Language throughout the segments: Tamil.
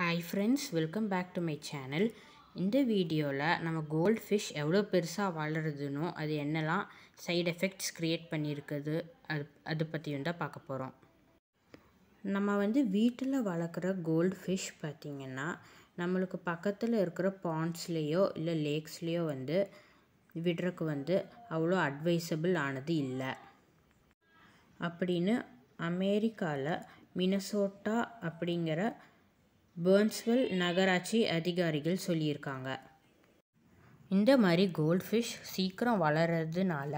hi friends welcome back to my channel இந்த வீடியோவில் நம்ம கோல்டு ஃபிஷ் எவ்வளோ பெருசாக வளருதுனோ அது என்னெல்லாம் சைடு எஃபெக்ட்ஸ் க்ரியேட் பண்ணியிருக்குது அது அது பற்றியும் தான் பார்க்க போகிறோம் நம்ம வந்து வீட்டில் வளர்க்குற கோல்டு ஃபிஷ் பார்த்திங்கன்னா நம்மளுக்கு பக்கத்தில் இருக்கிற பாண்ட்ஸ்லேயோ இல்லை லேக்ஸ்லேயோ வந்து விடுறக்கு வந்து அவ்வளோ அட்வைசபிள் ஆனது இல்லை அப்படின்னு அமெரிக்காவில் மினசோட்டா அப்படிங்கிற பேர்ன்ஸ்வெல் நகராட்சி அதிகாரிகள் சொல்லியிருக்காங்க இந்த மாதிரி கோல்ட் ஃபிஷ் சீக்கிரம் வளர்கிறதுனால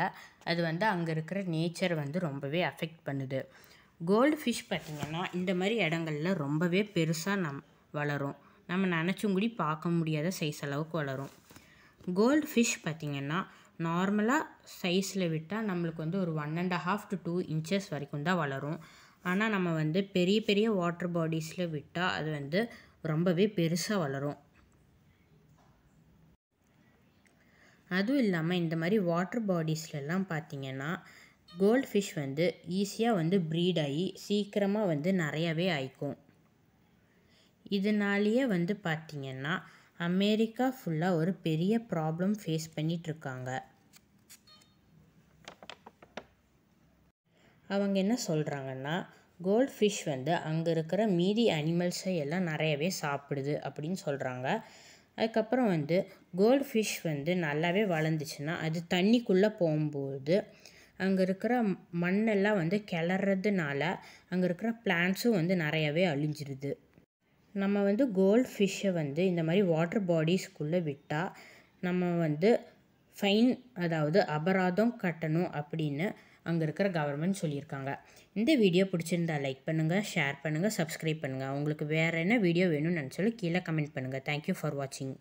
அது வந்து அங்கே இருக்கிற நேச்சர் வந்து ரொம்பவே அஃபெக்ட் பண்ணுது கோல்டு ஃபிஷ் பார்த்திங்கன்னா இந்த மாதிரி இடங்களில் ரொம்பவே பெருசாக நம் வளரும் நம்ம நினச்சும் கூடி பார்க்க முடியாத சைஸ் அளவுக்கு வளரும் கோல்டு ஃபிஷ் பார்த்திங்கன்னா நார்மலாக சைஸில் விட்டால் நம்மளுக்கு வந்து ஒரு one and half to two inches வரைக்கும் தான் வளரும் ஆனால் நம்ம வந்து பெரிய பெரிய வாட்டர் பாடிஸில் விட்டால் அது வந்து ரொம்பவே பெருசாக வளரும் அதுவும் இல்லாமல் இந்த மாதிரி வாட்டர் பாடிஸ்லலாம் பார்த்திங்கன்னா கோல்ட் ஃபிஷ் வந்து ஈஸியாக வந்து ப்ரீட் ஆகி சீக்கிரமாக வந்து நிறையாவே ஆயிக்கும் இதனாலேயே வந்து பார்த்திங்கன்னா அமெரிக்கா ஃபுல்லாக ஒரு பெரிய ப்ராப்ளம் ஃபேஸ் பண்ணிகிட்ருக்காங்க அவங்க என்ன சொல்கிறாங்கன்னா கோல்ட் ஃபிஷ் வந்து அங்கே இருக்கிற மீதி அனிமல்ஸை எல்லாம் நிறையவே சாப்பிடுது அப்படின்னு சொல்கிறாங்க அதுக்கப்புறம் வந்து கோல்ட் ஃபிஷ் வந்து நல்லாவே வளர்ந்துச்சுன்னா அது தண்ணிக்குள்ளே போகும்போது அங்கே இருக்கிற மண்ணெல்லாம் வந்து கிளறதுனால அங்கே இருக்கிற பிளான்ஸும் வந்து நிறையவே அழிஞ்சிருது நம்ம வந்து கோல்ட் ஃபிஷ்ஷை வந்து இந்த மாதிரி வாட்டர் பாடிஸ்க்குள்ளே விட்டால் நம்ம வந்து ஃபைன் அதாவது அபராதம் கட்டணும் அப்படின்னு அங்கே இருக்கிற கவர்மெண்ட் சொல்லியிருக்காங்க இந்த வீடியோ பிடிச்சிருந்தா லைக் பண்ணுங்கள் ஷேர் பண்ணுங்கள் சப்ஸ்கிரைப் பண்ணுங்கள் உங்களுக்கு வேறு என்ன வீடியோ வேணும்னு நினச்சாலும் கீழே கமெண்ட் பண்ணுங்கள் தேங்க்யூ ஃபார் வாட்சிங்